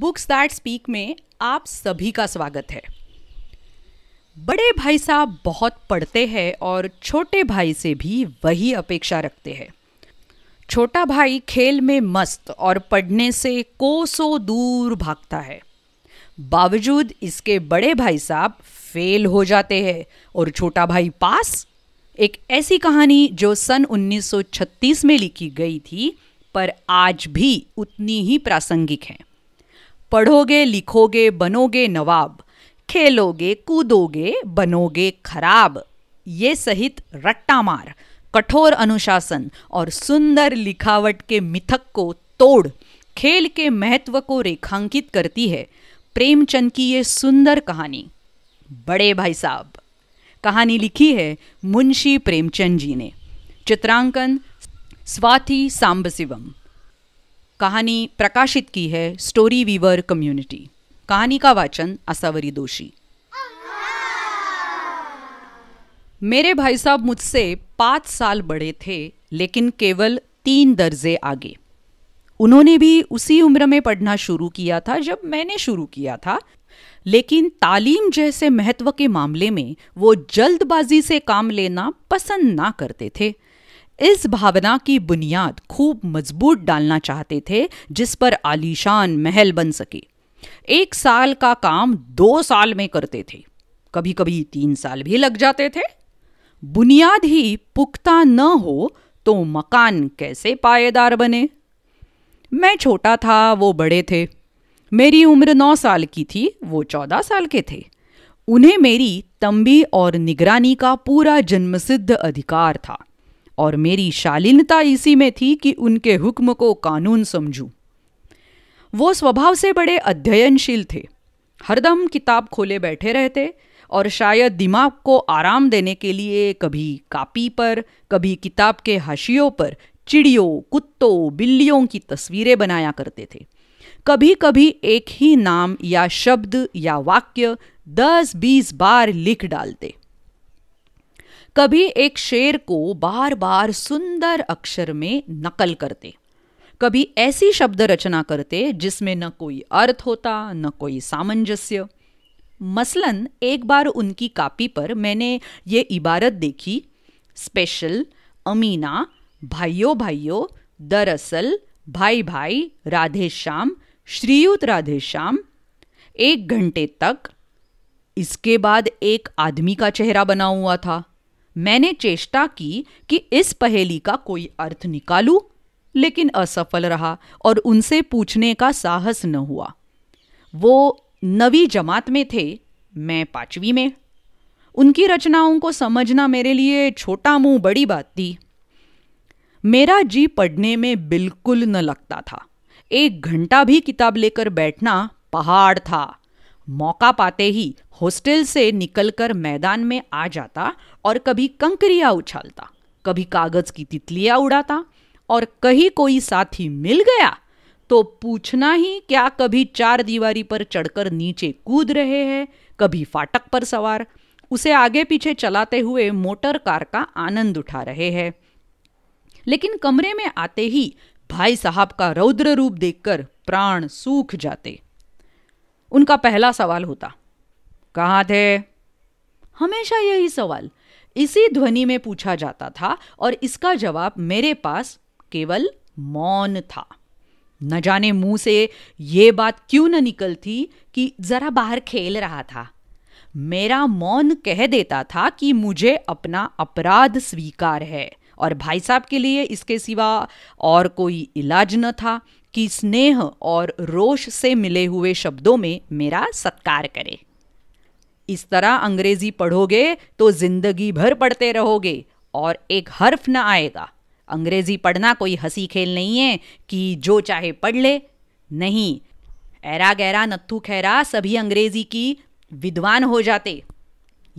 Books that speak में आप सभी का स्वागत है बड़े भाई साहब बहुत पढ़ते हैं और छोटे भाई से भी वही अपेक्षा रखते हैं छोटा भाई खेल में मस्त और पढ़ने से कोसों दूर भागता है बावजूद इसके बड़े भाई साहब फेल हो जाते हैं और छोटा भाई पास एक ऐसी कहानी जो सन 1936 में लिखी गई थी पर आज भी उतनी ही प्रासंगिक है पढ़ोगे लिखोगे बनोगे नवाब खेलोगे कूदोगे बनोगे खराब ये सहित रट्टा मार कठोर अनुशासन और सुंदर लिखावट के मिथक को तोड़ खेल के महत्व को रेखांकित करती है प्रेमचंद की ये सुंदर कहानी बड़े भाई साहब कहानी लिखी है मुंशी प्रेमचंद जी ने चित्रांकन स्वाति सांबशिवम कहानी प्रकाशित की है स्टोरी वीवर कम्युनिटी कहानी का वाचन असावरी दोषी मेरे भाई साहब मुझसे पाँच साल बड़े थे लेकिन केवल तीन दर्जे आगे उन्होंने भी उसी उम्र में पढ़ना शुरू किया था जब मैंने शुरू किया था लेकिन तालीम जैसे महत्व के मामले में वो जल्दबाजी से काम लेना पसंद ना करते थे इस भावना की बुनियाद खूब मजबूत डालना चाहते थे जिस पर आलीशान महल बन सके एक साल का काम दो साल में करते थे कभी कभी तीन साल भी लग जाते थे बुनियाद ही पुख्ता न हो तो मकान कैसे पायेदार बने मैं छोटा था वो बड़े थे मेरी उम्र नौ साल की थी वो चौदह साल के थे उन्हें मेरी तंबी और निगरानी का पूरा जन्मसिद्ध अधिकार था और मेरी शालीनता इसी में थी कि उनके हुक्म को कानून समझूं। वो स्वभाव से बड़े अध्ययनशील थे हरदम किताब खोले बैठे रहते और शायद दिमाग को आराम देने के लिए कभी कापी पर कभी किताब के हाशियों पर चिड़ियों कुत्तों बिल्लियों की तस्वीरें बनाया करते थे कभी कभी एक ही नाम या शब्द या वाक्य दस बीस बार लिख डालते कभी एक शेर को बार बार सुंदर अक्षर में नकल करते कभी ऐसी शब्द रचना करते जिसमें न कोई अर्थ होता न कोई सामंजस्य मसलन एक बार उनकी कापी पर मैंने ये इबारत देखी स्पेशल अमीना भाइयों भाइयों दरअसल भाई भाई राधे श्याम श्रीयुत राधे श्याम एक घंटे तक इसके बाद एक आदमी का चेहरा बना हुआ था मैंने चेष्टा की कि इस पहेली का कोई अर्थ निकालू लेकिन असफल रहा और उनसे पूछने का साहस न हुआ वो नवी जमात में थे मैं पांचवी में उनकी रचनाओं को समझना मेरे लिए छोटा मुंह बड़ी बात थी मेरा जी पढ़ने में बिल्कुल न लगता था एक घंटा भी किताब लेकर बैठना पहाड़ था मौका पाते ही हॉस्टल से निकलकर मैदान में आ जाता और कभी कंकरियां उछालता कभी कागज की तितलियां उड़ाता और कहीं कोई साथी मिल गया तो पूछना ही क्या कभी चार दीवारी पर चढ़कर नीचे कूद रहे हैं कभी फाटक पर सवार उसे आगे पीछे चलाते हुए मोटर कार का आनंद उठा रहे हैं लेकिन कमरे में आते ही भाई साहब का रौद्र रूप देखकर प्राण सूख जाते उनका पहला सवाल होता कहाँ थे हमेशा यही सवाल इसी ध्वनि में पूछा जाता था और इसका जवाब मेरे पास केवल मौन था न जाने मुंह से ये बात क्यों न निकलती कि जरा बाहर खेल रहा था मेरा मौन कह देता था कि मुझे अपना अपराध स्वीकार है और भाई साहब के लिए इसके सिवा और कोई इलाज न था कि स्नेह और रोष से मिले हुए शब्दों में मेरा सत्कार करे इस तरह अंग्रेजी पढ़ोगे तो जिंदगी भर पढ़ते रहोगे और एक हर्फ न आएगा अंग्रेजी पढ़ना कोई हंसी खेल नहीं है कि जो चाहे पढ़ ले नहीं ऐरा गैरा नत्थू खैरा सभी अंग्रेजी की विद्वान हो जाते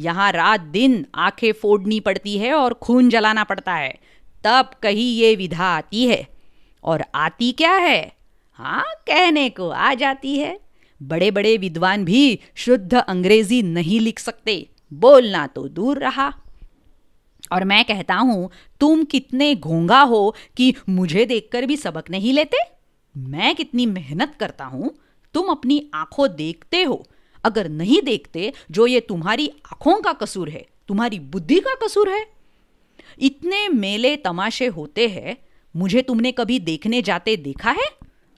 यहाँ रात दिन आंखें फोड़नी पड़ती है और खून जलाना पड़ता है तब कहीं ये विधा आती है और आती क्या है हाँ कहने को आ जाती है बड़े बड़े विद्वान भी शुद्ध अंग्रेजी नहीं लिख सकते बोलना तो दूर रहा और मैं कहता हूं तुम कितने घोंगा हो कि मुझे देखकर भी सबक नहीं लेते मैं कितनी मेहनत करता हूं तुम अपनी आंखों देखते हो अगर नहीं देखते जो ये तुम्हारी आंखों का कसूर है तुम्हारी बुद्धि का कसूर है इतने मेले तमाशे होते हैं मुझे तुमने कभी देखने जाते देखा है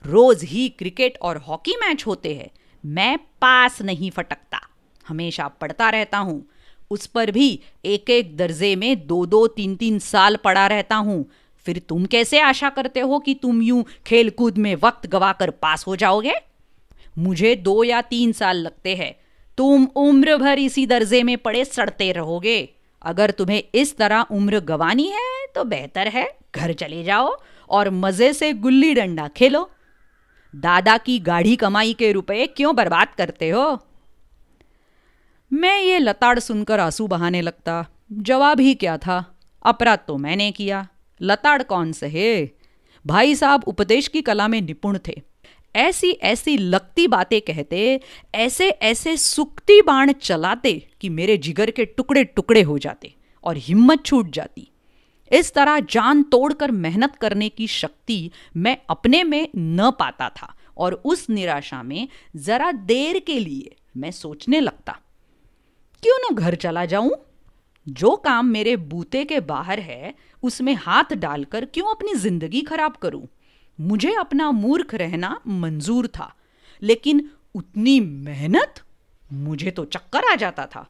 रोज ही क्रिकेट और हॉकी मैच होते हैं मैं पास नहीं फटकता हमेशा पढ़ता रहता हूँ उस पर भी एक एक दर्जे में दो दो तीन तीन साल पढ़ा रहता हूँ फिर तुम कैसे आशा करते हो कि तुम यूं खेलकूद में वक्त गवाकर पास हो जाओगे मुझे दो या तीन साल लगते हैं तुम उम्र भर इसी दर्जे में पड़े सड़ते रहोगे अगर तुम्हें इस तरह उम्र गंवानी है तो बेहतर है घर चले जाओ और मज़े से गुल्ली डंडा खेलो दादा की गाढ़ी कमाई के रुपए क्यों बर्बाद करते हो मैं ये लताड़ सुनकर आंसू बहाने लगता जवाब ही क्या था अपराध तो मैंने किया लताड़ कौन सहे भाई साहब उपदेश की कला में निपुण थे ऐसी ऐसी लगती बातें कहते ऐसे ऐसे सुखती बाण चलाते कि मेरे जिगर के टुकड़े टुकड़े हो जाते और हिम्मत छूट जाती इस तरह जान तोड़कर मेहनत करने की शक्ति मैं अपने में न पाता था और उस निराशा में जरा देर के लिए मैं सोचने लगता क्यों ना घर चला जाऊं जो काम मेरे बूते के बाहर है उसमें हाथ डालकर क्यों अपनी जिंदगी खराब करूं मुझे अपना मूर्ख रहना मंजूर था लेकिन उतनी मेहनत मुझे तो चक्कर आ जाता था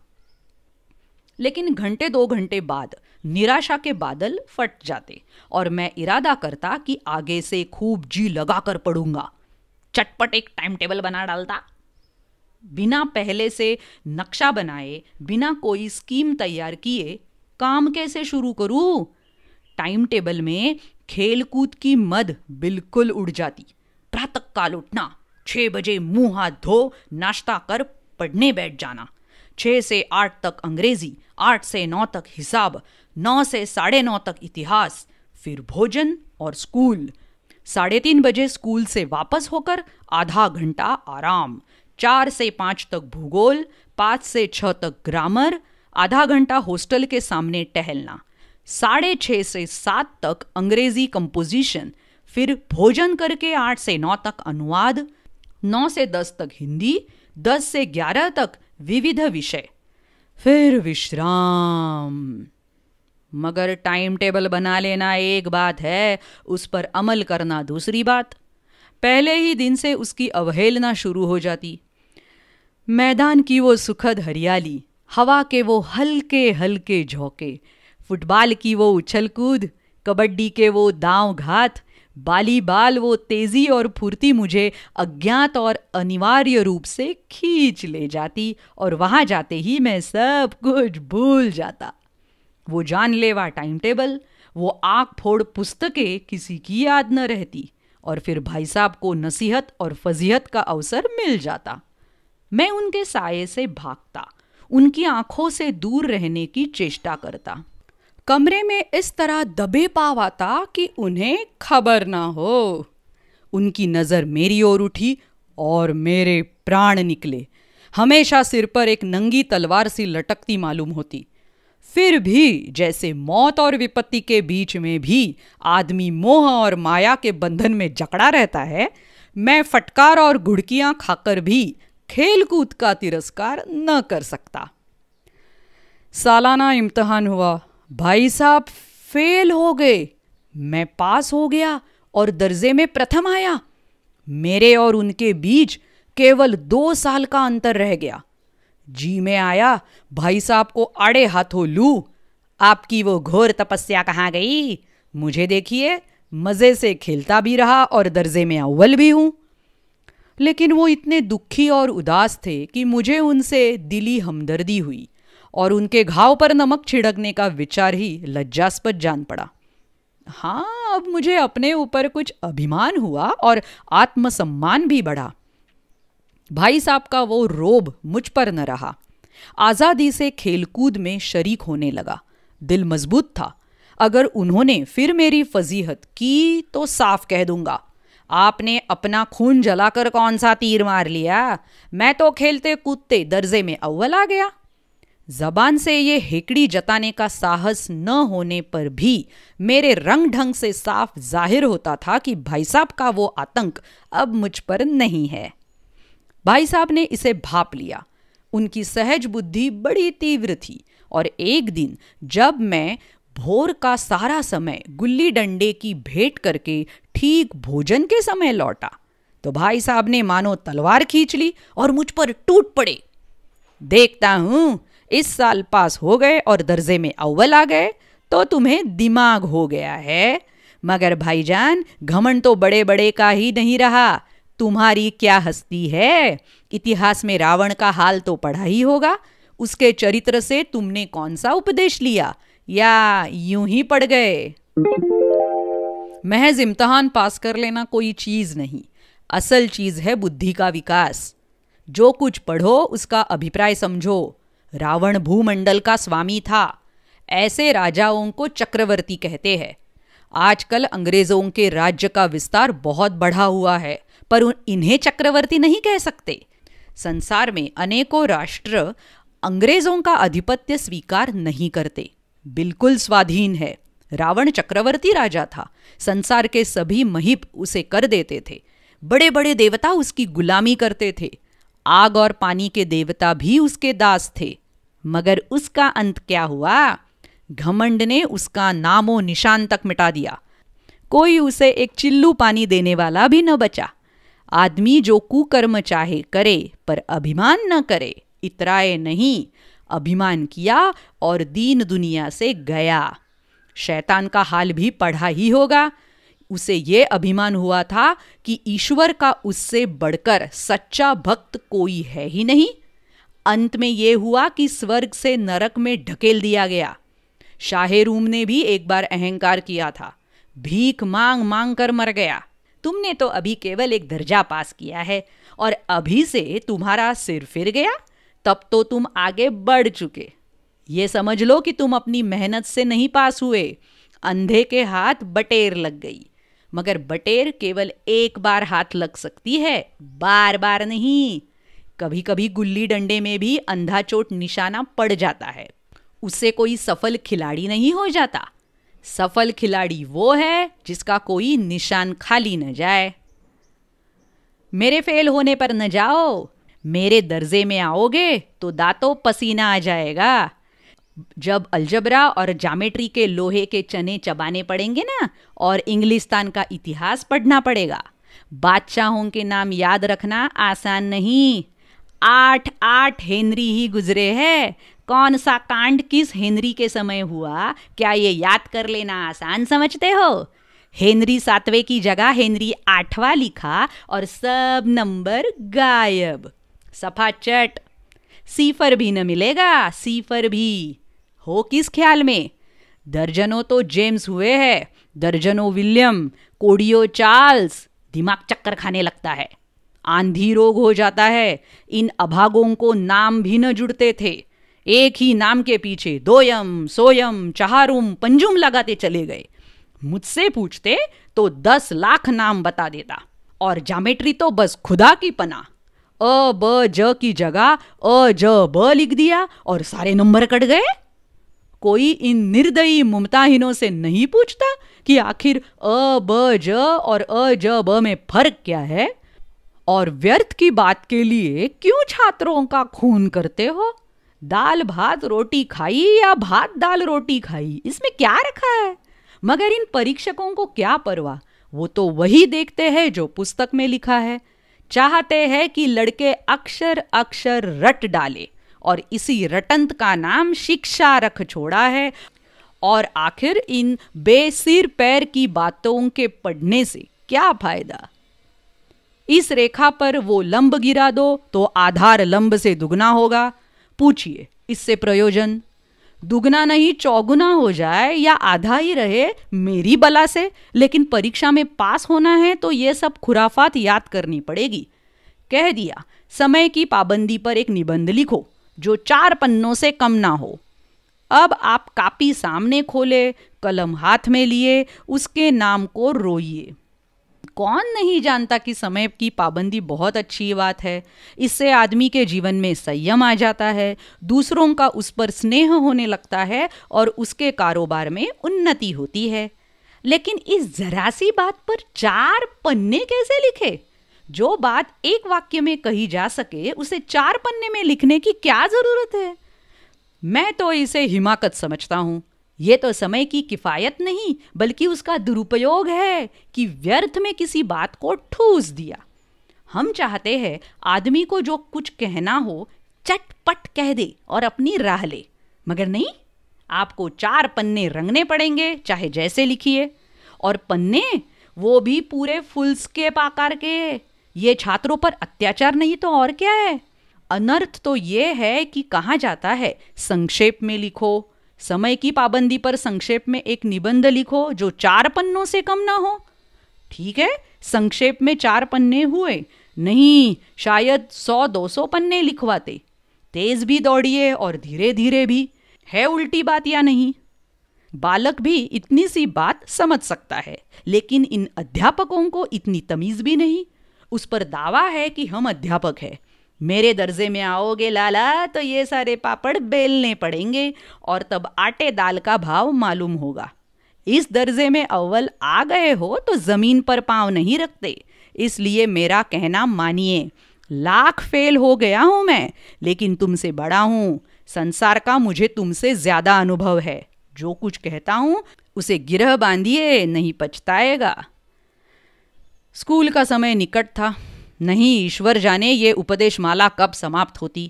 लेकिन घंटे दो घंटे बाद निराशा के बादल फट जाते और मैं इरादा करता कि आगे से खूब जी लगाकर पढ़ूंगा चटपट एक टाइम टेबल बना डालता बिना पहले से नक्शा बनाए बिना कोई स्कीम तैयार किए काम कैसे शुरू करूं टाइम टेबल में खेलकूद की मद बिल्कुल उड़ जाती प्रातः काल उठना छः बजे मुंह हाथ धो नाश्ता कर पढ़ने बैठ जाना छह से आठ तक अंग्रेजी आठ से नौ तक हिसाब नौ से साढ़े नौ तक इतिहास फिर भोजन और स्कूल साढ़े तीन बजे स्कूल से वापस होकर आधा घंटा आराम चार से पाँच तक भूगोल पाँच से छः तक ग्रामर आधा घंटा हॉस्टल के सामने टहलना साढ़े छः से सात तक अंग्रेजी कंपोजिशन फिर भोजन करके आठ से नौ तक अनुवाद नौ से दस तक हिंदी दस से ग्यारह तक विविध विषय फिर विश्राम मगर टाइम टेबल बना लेना एक बात है उस पर अमल करना दूसरी बात पहले ही दिन से उसकी अवहेलना शुरू हो जाती मैदान की वो सुखद हरियाली हवा के वो हल्के हल्के झोंके फुटबॉल की वो उछल कूद कबड्डी के वो दांव घात बाली बाल वो तेजी और फुर्ती मुझे अज्ञात और अनिवार्य रूप से खींच ले जाती और वहाँ जाते ही मैं सब कुछ भूल जाता वो जानलेवा टाइम टेबल वो आँख फोड़ पुस्तकें किसी की याद न रहती और फिर भाई साहब को नसीहत और फजीहत का अवसर मिल जाता मैं उनके साये से भागता उनकी आंखों से दूर रहने की चेष्टा करता कमरे में इस तरह दबे पाव आता कि उन्हें खबर ना हो उनकी नज़र मेरी ओर उठी और मेरे प्राण निकले हमेशा सिर पर एक नंगी तलवार सी लटकती मालूम होती फिर भी जैसे मौत और विपत्ति के बीच में भी आदमी मोह और माया के बंधन में जकड़ा रहता है मैं फटकार और घुड़कियां खाकर भी खेलकूद का तिरस्कार न कर सकता सालाना इम्तहान हुआ भाई साहब फेल हो गए मैं पास हो गया और दर्जे में प्रथम आया मेरे और उनके बीच केवल दो साल का अंतर रह गया जी में आया भाई साहब को आड़े हाथों लू आपकी वो घोर तपस्या कहाँ गई मुझे देखिए मज़े से खेलता भी रहा और दर्जे में अव्वल भी हूँ लेकिन वो इतने दुखी और उदास थे कि मुझे उनसे दिली हमदर्दी हुई और उनके घाव पर नमक छिड़कने का विचार ही लज्जास्पद जान पड़ा हाँ अब मुझे अपने ऊपर कुछ अभिमान हुआ और आत्मसम्मान भी बढ़ा भाई साहब का वो रोब मुझ पर न रहा आज़ादी से खेलकूद में शरीक होने लगा दिल मजबूत था अगर उन्होंने फिर मेरी फजीहत की तो साफ कह दूंगा आपने अपना खून जलाकर कौन सा तीर मार लिया मैं तो खेलते कूदते दर्जे में अव्वल आ गया जबान से ये हेकड़ी जताने का साहस न होने पर भी मेरे रंग ढंग से साफ जाहिर होता था कि भाई साहब का वो आतंक अब मुझ पर नहीं है भाई साहब ने इसे भाप लिया उनकी सहज बुद्धि बड़ी तीव्र थी और एक दिन जब मैं भोर का सारा समय गुल्ली डंडे की भेंट करके ठीक भोजन के समय लौटा तो भाई साहब ने मानो तलवार खींच ली और मुझ पर टूट पड़े देखता हूं इस साल पास हो गए और दर्जे में अव्वल आ गए तो तुम्हें दिमाग हो गया है मगर भाईजान घमंड तो बड़े बड़े का ही नहीं रहा तुम्हारी क्या हस्ती है इतिहास में रावण का हाल तो पढ़ा ही होगा उसके चरित्र से तुमने कौन सा उपदेश लिया या यूं ही पढ़ गए महज इम्तहान पास कर लेना कोई चीज नहीं असल चीज है बुद्धि का विकास जो कुछ पढ़ो उसका अभिप्राय समझो रावण भूमंडल का स्वामी था ऐसे राजाओं को चक्रवर्ती कहते हैं आजकल अंग्रेजों के राज्य का विस्तार बहुत बढ़ा हुआ है पर इन्हें चक्रवर्ती नहीं कह सकते संसार में अनेकों राष्ट्र अंग्रेजों का आधिपत्य स्वीकार नहीं करते बिल्कुल स्वाधीन है रावण चक्रवर्ती राजा था संसार के सभी महिप उसे कर देते थे बड़े बड़े देवता उसकी गुलामी करते थे आग और पानी के देवता भी उसके दास थे मगर उसका अंत क्या हुआ घमंड ने उसका नामो निशान तक मिटा दिया कोई उसे एक चिल्लू पानी देने वाला भी न बचा आदमी जो कुकर्म चाहे करे पर अभिमान न करे इतराए नहीं अभिमान किया और दीन दुनिया से गया शैतान का हाल भी पढ़ा ही होगा उसे ये अभिमान हुआ था कि ईश्वर का उससे बढ़कर सच्चा भक्त कोई है ही नहीं अंत में यह हुआ कि स्वर्ग से नरक में ढकेल दिया गया शाहेरूम ने भी एक बार अहंकार किया था भीख मांग मांग कर मर गया तुमने तो अभी केवल एक दर्जा पास किया है और अभी से तुम्हारा सिर फिर गया तब तो तुम आगे बढ़ चुके ये समझ लो कि तुम अपनी मेहनत से नहीं पास हुए अंधे के हाथ बटेर लग गई मगर बटेर केवल एक बार हाथ लग सकती है बार बार नहीं कभी कभी गुल्ली डंडे में भी अंधा चोट निशाना पड़ जाता है उसे कोई सफल खिलाड़ी नहीं हो जाता सफल खिलाड़ी वो है जिसका कोई निशान खाली न जाए मेरे फेल होने पर न जाओ मेरे दर्जे में आओगे तो दांतों पसीना आ जाएगा जब अलजबरा और जामेट्री के लोहे के चने चबाने पड़ेंगे ना और इंग्लिस्तान का इतिहास पढ़ना पड़ेगा बादशाहों के नाम याद रखना आसान नहीं आठ आठ हेनरी ही गुजरे हैं कौन सा कांड किस हेनरी के समय हुआ क्या ये याद कर लेना आसान समझते हो हेनरी सातवें की जगह हेनरी आठवां लिखा और सब नंबर गायब सफा चट सीफर भी न मिलेगा सीफर भी हो किस ख्याल में दर्जनों तो जेम्स हुए हैं दर्जनों विलियम कोडियो चार्ल्स दिमाग चक्कर खाने लगता है आंधी रोग हो जाता है इन अभागों को नाम भी न जुड़ते थे एक ही नाम के पीछे दोयम सोयम चहारुम पंजुम लगाते चले गए मुझसे पूछते तो दस लाख नाम बता देता और जामेट्री तो बस खुदा की पना अ ब ज की जगह अ ज ब लिख दिया और सारे नंबर कट गए कोई इन निर्दयी मुमताहिनों से नहीं पूछता कि आखिर अ ब ज और अ ज ब में फर्क क्या है और व्यर्थ की बात के लिए क्यों छात्रों का खून करते हो दाल भात रोटी खाई या भात दाल रोटी खाई इसमें क्या रखा है मगर इन परीक्षकों को क्या परवाह वो तो वही देखते हैं जो पुस्तक में लिखा है चाहते हैं कि लड़के अक्षर अक्षर रट डाले और इसी रटंत का नाम शिक्षा रख छोड़ा है और आखिर इन बेसिर पैर की बातों के पढ़ने से क्या फायदा इस रेखा पर वो लंब गिरा दो तो आधार लंब से दुगना होगा पूछिए इससे प्रयोजन दुगना नहीं चौगुना हो जाए या आधा ही रहे मेरी बला से लेकिन परीक्षा में पास होना है तो ये सब खुराफात याद करनी पड़ेगी कह दिया समय की पाबंदी पर एक निबंध लिखो जो चार पन्नों से कम ना हो अब आप कापी सामने खोले कलम हाथ में लिए उसके नाम को रोइए कौन नहीं जानता कि समय की पाबंदी बहुत अच्छी बात है इससे आदमी के जीवन में संयम आ जाता है दूसरों का उस पर स्नेह होने लगता है और उसके कारोबार में उन्नति होती है लेकिन इस जरा सी बात पर चार पन्ने कैसे लिखे जो बात एक वाक्य में कही जा सके उसे चार पन्ने में लिखने की क्या जरूरत है मैं तो इसे हिमाकत समझता हूं ये तो समय की किफ़ायत नहीं बल्कि उसका दुरुपयोग है कि व्यर्थ में किसी बात को ठूस दिया हम चाहते हैं आदमी को जो कुछ कहना हो चटपट कह दे और अपनी राह ले मगर नहीं आपको चार पन्ने रंगने पड़ेंगे चाहे जैसे लिखिए और पन्ने वो भी पूरे फुल्स के पाकार के ये छात्रों पर अत्याचार नहीं तो और क्या है अनर्थ तो ये है कि कहा जाता है संक्षेप में लिखो समय की पाबंदी पर संक्षेप में एक निबंध लिखो जो चार पन्नों से कम ना हो ठीक है संक्षेप में चार पन्ने हुए नहीं शायद सौ दो सौ पन्ने लिखवाते तेज भी दौड़िए और धीरे धीरे भी है उल्टी बात या नहीं बालक भी इतनी सी बात समझ सकता है लेकिन इन अध्यापकों को इतनी तमीज भी नहीं उस पर दावा है कि हम अध्यापक है मेरे दर्जे में आओगे लाला तो ये सारे पापड़ बेलने पड़ेंगे और तब आटे दाल का भाव मालूम होगा इस दर्जे में अव्वल आ गए हो तो ज़मीन पर पाँव नहीं रखते इसलिए मेरा कहना मानिए लाख फेल हो गया हूँ मैं लेकिन तुमसे बड़ा हूँ संसार का मुझे तुमसे ज़्यादा अनुभव है जो कुछ कहता हूँ उसे गिरह बांधिए नहीं पछताएगा स्कूल का समय निकट था नहीं ईश्वर जाने ये उपदेश माला कब समाप्त होती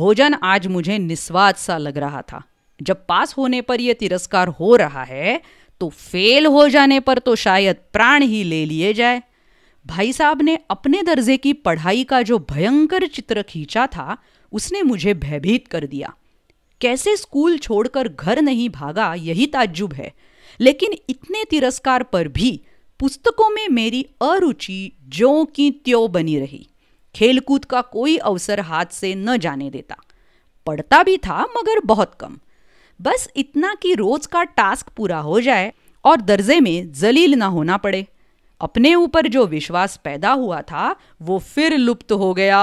भोजन आज मुझे निस्वाद सा लग रहा था जब पास होने पर यह तिरस्कार हो रहा है तो फेल हो जाने पर तो शायद प्राण ही ले लिए जाए भाई साहब ने अपने दर्जे की पढ़ाई का जो भयंकर चित्र खींचा था उसने मुझे भयभीत कर दिया कैसे स्कूल छोड़कर घर नहीं भागा यही ताज्जुब है लेकिन इतने तिरस्कार पर भी पुस्तकों में मेरी अरुचि जो की त्यों बनी रही खेलकूद का कोई अवसर हाथ से न जाने देता पढ़ता भी था मगर बहुत कम बस इतना कि रोज का टास्क पूरा हो जाए और दर्जे में जलील ना होना पड़े अपने ऊपर जो विश्वास पैदा हुआ था वो फिर लुप्त हो गया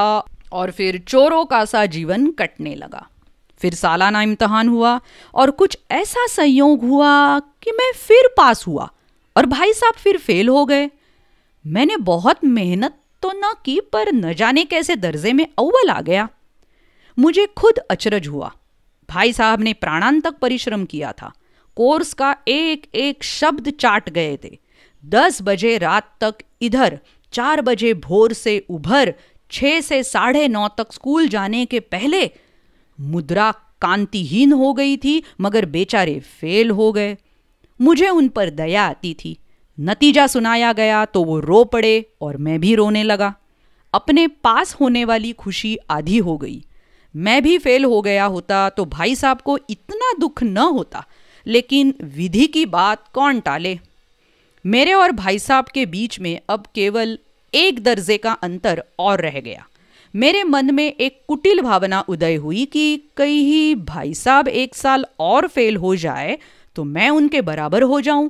और फिर चोरों का सा जीवन कटने लगा फिर सालाना इम्तहान हुआ और कुछ ऐसा संयोग हुआ कि मैं फिर पास हुआ और भाई साहब फिर फेल हो गए मैंने बहुत मेहनत तो न की पर न जाने कैसे दर्जे में अव्वल आ गया मुझे खुद अचरज हुआ भाई साहब ने प्राणांतक परिश्रम किया था कोर्स का एक एक शब्द चाट गए थे दस बजे रात तक इधर चार बजे भोर से उभर छः से साढ़े नौ तक स्कूल जाने के पहले मुद्रा कांतिहीन हो गई थी मगर बेचारे फेल हो गए मुझे उन पर दया आती थी नतीजा सुनाया गया तो वो रो पड़े और मैं भी रोने लगा अपने पास होने वाली खुशी आधी हो गई मैं भी फेल हो गया होता तो भाई साहब को इतना दुख न होता लेकिन विधि की बात कौन टाले मेरे और भाई साहब के बीच में अब केवल एक दर्जे का अंतर और रह गया मेरे मन में एक कुटिल भावना उदय हुई कि कहीं ही भाई साहब एक साल और फेल हो जाए तो मैं उनके बराबर हो जाऊं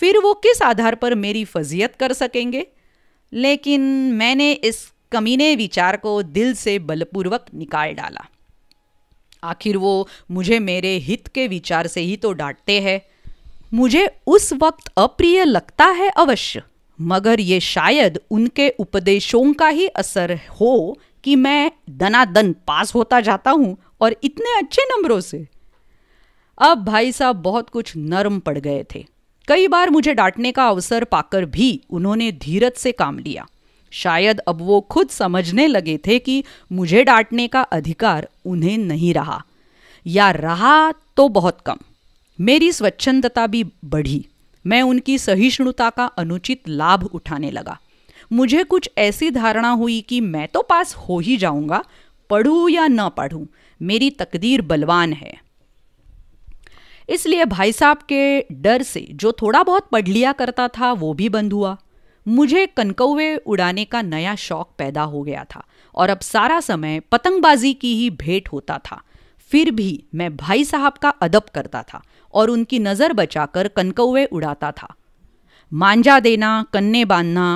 फिर वो किस आधार पर मेरी फजीयत कर सकेंगे लेकिन मैंने इस कमीने विचार को दिल से बलपूर्वक निकाल डाला आखिर वो मुझे मेरे हित के विचार से ही तो डांटते हैं मुझे उस वक्त अप्रिय लगता है अवश्य मगर ये शायद उनके उपदेशों का ही असर हो कि मैं दनादन पास होता जाता हूं और इतने अच्छे नंबरों से अब भाई साहब बहुत कुछ नरम पड़ गए थे कई बार मुझे डांटने का अवसर पाकर भी उन्होंने धीरज से काम लिया शायद अब वो खुद समझने लगे थे कि मुझे डांटने का अधिकार उन्हें नहीं रहा या रहा तो बहुत कम मेरी स्वच्छंदता भी बढ़ी मैं उनकी सहिष्णुता का अनुचित लाभ उठाने लगा मुझे कुछ ऐसी धारणा हुई कि मैं तो पास हो ही जाऊंगा पढ़ूँ या न पढ़ूँ मेरी तकदीर बलवान है इसलिए भाई साहब के डर से जो थोड़ा बहुत पढ़ लिया करता था वो भी बंद हुआ मुझे कनकौवे उड़ाने का नया शौक पैदा हो गया था और अब सारा समय पतंगबाजी की ही भेंट होता था फिर भी मैं भाई साहब का अदब करता था और उनकी नज़र बचाकर कनकौवे उड़ाता था मांजा देना कन्ने बांधना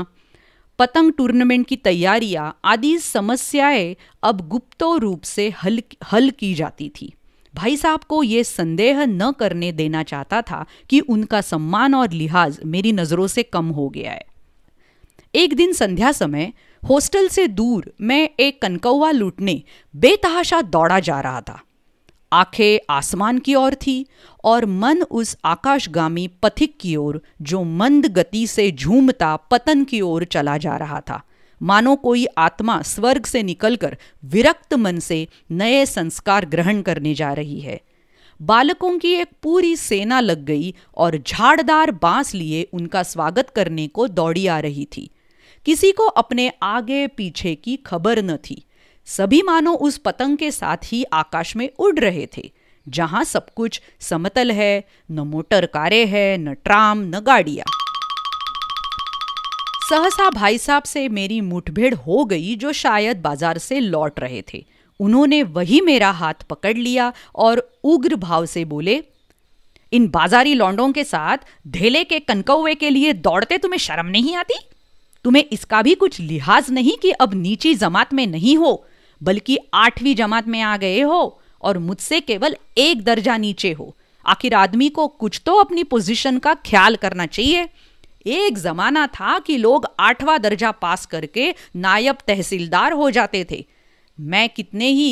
पतंग टूर्नामेंट की तैयारियां आदि समस्याएं अब गुप्तो रूप से हल हल की जाती थी भाई साहब को ये संदेह न करने देना चाहता था कि उनका सम्मान और लिहाज मेरी नज़रों से कम हो गया है एक दिन संध्या समय हॉस्टल से दूर मैं एक कनकौवा लूटने बेतहाशा दौड़ा जा रहा था आंखें आसमान की ओर थी और मन उस आकाशगामी पथिक की ओर जो मंद गति से झूमता पतन की ओर चला जा रहा था मानो कोई आत्मा स्वर्ग से निकलकर विरक्त मन से नए संस्कार ग्रहण करने जा रही है बालकों की एक पूरी सेना लग गई और झाड़दार बांस लिए उनका स्वागत करने को दौड़ी आ रही थी किसी को अपने आगे पीछे की खबर न थी सभी मानो उस पतंग के साथ ही आकाश में उड़ रहे थे जहां सब कुछ समतल है न मोटर कारे है न ट्राम न गाड़िया सहसा भाई साहब से मेरी मुठभेड़ हो गई जो शायद बाजार से लौट रहे थे उन्होंने वही मेरा हाथ पकड़ लिया और उग्र भाव से बोले इन बाजारी लौंडों के साथ ढेले के कनकौवे के लिए दौड़ते तुम्हें शर्म नहीं आती तुम्हें इसका भी कुछ लिहाज नहीं कि अब नीची जमात में नहीं हो बल्कि आठवीं जमात में आ गए हो और मुझसे केवल एक दर्जा नीचे हो आखिर आदमी को कुछ तो अपनी पोजीशन का ख्याल करना चाहिए एक जमाना था कि लोग आठवां दर्जा पास करके नायब तहसीलदार हो जाते थे मैं कितने ही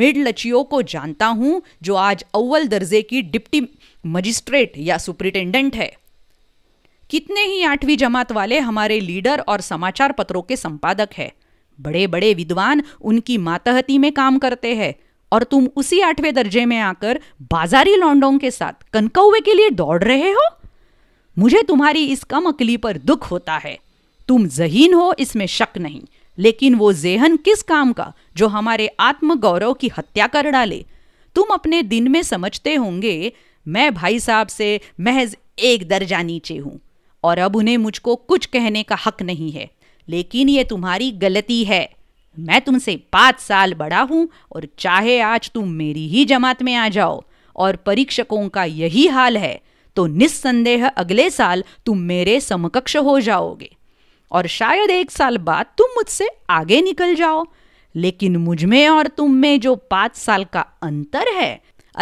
मिड लचियों को जानता हूं जो आज अव्वल दर्जे की डिप्टी मजिस्ट्रेट या सुप्रिटेंडेंट है कितने ही आठवीं जमात वाले हमारे लीडर और समाचार पत्रों के संपादक हैं बड़े बड़े विद्वान उनकी मातहती में काम करते हैं और तुम उसी आठवें दर्जे में आकर बाजारी लौंडों के साथ कनकौवे के लिए दौड़ रहे हो मुझे तुम्हारी इस कम अकली पर दुख होता है तुम जहीन हो इसमें शक नहीं लेकिन वो जेहन किस काम का जो हमारे आत्मगौरव की हत्या कर डाले तुम अपने दिन में समझते होंगे मैं भाई साहब से महज एक दर्जा नीचे हूं और अब उन्हें मुझको कुछ कहने का हक नहीं है लेकिन ये तुम्हारी गलती है मैं तुमसे पाँच साल बड़ा हूँ और चाहे आज तुम मेरी ही जमात में आ जाओ और परीक्षकों का यही हाल है तो निस्संदेह अगले साल तुम मेरे समकक्ष हो जाओगे और शायद एक साल बाद तुम मुझसे आगे निकल जाओ लेकिन मुझ में और तुम में जो पाँच साल का अंतर है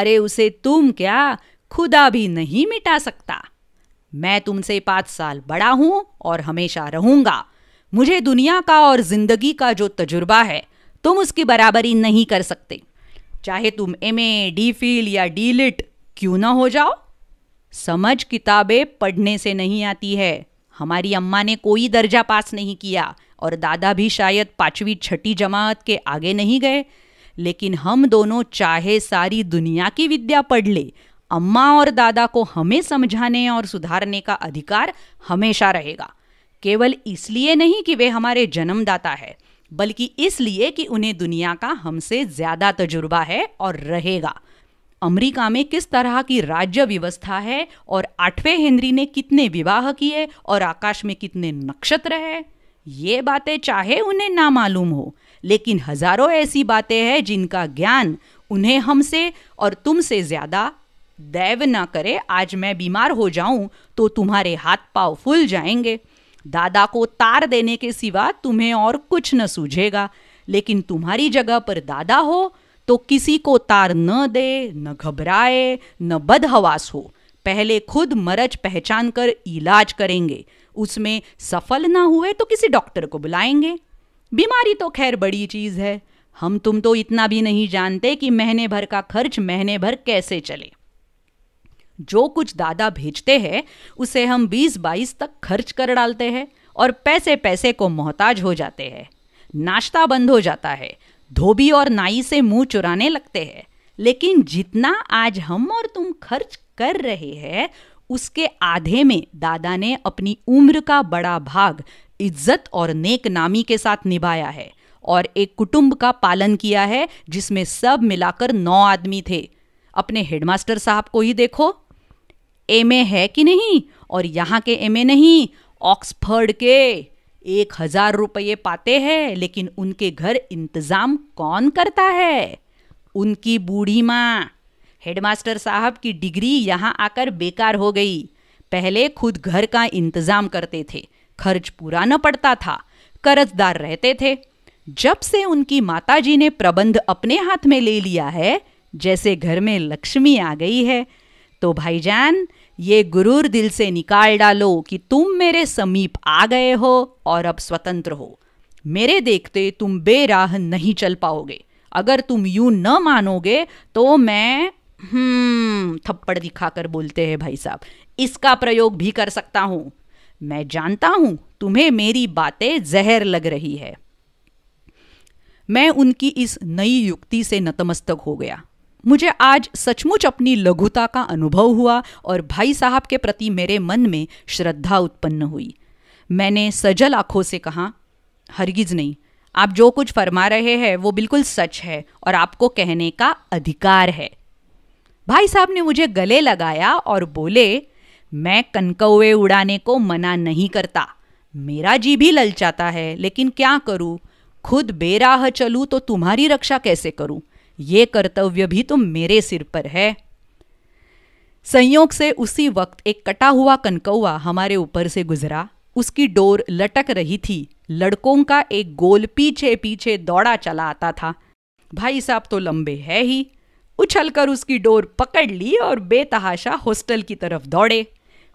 अरे उसे तुम क्या खुदा भी नहीं मिटा सकता मैं तुमसे पाँच साल बड़ा हूँ और हमेशा रहूँगा मुझे दुनिया का और ज़िंदगी का जो तजुर्बा है तुम उसकी बराबरी नहीं कर सकते चाहे तुम एम ए डी फिल या डी लिट क्यों ना हो जाओ समझ किताबें पढ़ने से नहीं आती है हमारी अम्मा ने कोई दर्जा पास नहीं किया और दादा भी शायद पाँचवीं छठी जमात के आगे नहीं गए लेकिन हम दोनों चाहे सारी दुनिया की विद्या पढ़ ले अम्मा और दादा को हमें समझाने और सुधारने का अधिकार हमेशा रहेगा केवल इसलिए नहीं कि वे हमारे जन्मदाता है बल्कि इसलिए कि उन्हें दुनिया का हमसे ज्यादा तजुर्बा है और रहेगा अमेरिका में किस तरह की राज्य व्यवस्था है और आठवें हेनरी ने कितने विवाह किए और आकाश में कितने नक्षत्र है ये बातें चाहे उन्हें ना मालूम हो लेकिन हजारों ऐसी बातें हैं जिनका ज्ञान उन्हें हमसे और तुमसे ज्यादा दैव ना करे आज मैं बीमार हो जाऊं तो तुम्हारे हाथ पाव फूल जाएंगे दादा को तार देने के सिवा तुम्हें और कुछ न सूझेगा लेकिन तुम्हारी जगह पर दादा हो तो किसी को तार न दे न घबराए न बदहवास हो पहले खुद मरज पहचान कर इलाज करेंगे उसमें सफल ना हुए तो किसी डॉक्टर को बुलाएंगे बीमारी तो खैर बड़ी चीज़ है हम तुम तो इतना भी नहीं जानते कि महीने भर का खर्च महीने भर कैसे चले जो कुछ दादा भेजते हैं उसे हम 20-22 तक खर्च कर डालते हैं और पैसे पैसे को मोहताज हो जाते हैं नाश्ता बंद हो जाता है धोबी और नाई से मुंह चुराने लगते हैं लेकिन जितना आज हम और तुम खर्च कर रहे हैं उसके आधे में दादा ने अपनी उम्र का बड़ा भाग इज्जत और नेक नामी के साथ निभाया है और एक कुटुंब का पालन किया है जिसमें सब मिलाकर नौ आदमी थे अपने हेडमास्टर साहब को ही देखो एम है कि नहीं और यहाँ के एम नहीं ऑक्सफर्ड के एक हजार रुपये पाते हैं लेकिन उनके घर इंतज़ाम कौन करता है उनकी बूढ़ी माँ हेडमास्टर साहब की डिग्री यहाँ आकर बेकार हो गई पहले खुद घर का इंतज़ाम करते थे खर्च पूरा न पड़ता था कर्जदार रहते थे जब से उनकी माताजी ने प्रबंध अपने हाथ में ले लिया है जैसे घर में लक्ष्मी आ गई है तो भाईजान ये गुरूर दिल से निकाल डालो कि तुम मेरे समीप आ गए हो और अब स्वतंत्र हो मेरे देखते तुम बेराह नहीं चल पाओगे अगर तुम यू न मानोगे तो मैं हम्म, थप्पड़ दिखाकर बोलते हैं भाई साहब इसका प्रयोग भी कर सकता हूं मैं जानता हूं तुम्हें मेरी बातें जहर लग रही है मैं उनकी इस नई युक्ति से नतमस्तक हो गया मुझे आज सचमुच अपनी लघुता का अनुभव हुआ और भाई साहब के प्रति मेरे मन में श्रद्धा उत्पन्न हुई मैंने सजल आंखों से कहा हरगिज नहीं आप जो कुछ फरमा रहे हैं वो बिल्कुल सच है और आपको कहने का अधिकार है भाई साहब ने मुझे गले लगाया और बोले मैं कनकौवे उड़ाने को मना नहीं करता मेरा जी भी ललचाता है लेकिन क्या करूं खुद बेराह चलूं तो तुम्हारी रक्षा कैसे करूं ये कर्तव्य भी तो मेरे सिर पर है संयोग से उसी वक्त एक कटा हुआ कनकौवा हमारे ऊपर से गुजरा उसकी डोर लटक रही थी लड़कों का एक गोल पीछे पीछे दौड़ा चला आता था भाई साहब तो लंबे है ही उछलकर उसकी डोर पकड़ ली और बेतहाशा हॉस्टल की तरफ दौड़े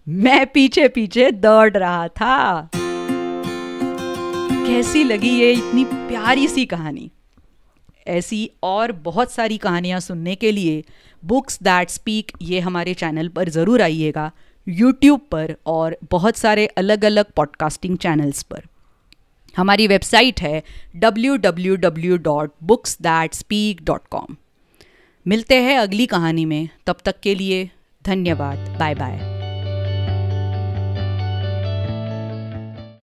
मैं पीछे पीछे दौड़ रहा था कैसी लगी ये इतनी प्यारी सी कहानी ऐसी और बहुत सारी कहानियाँ सुनने के लिए बुक्स दैट स्पीक ये हमारे चैनल पर ज़रूर आइएगा यूट्यूब पर और बहुत सारे अलग अलग पॉडकास्टिंग चैनल्स पर हमारी वेबसाइट है www.books.speak.com मिलते हैं अगली कहानी में तब तक के लिए धन्यवाद बाय बाय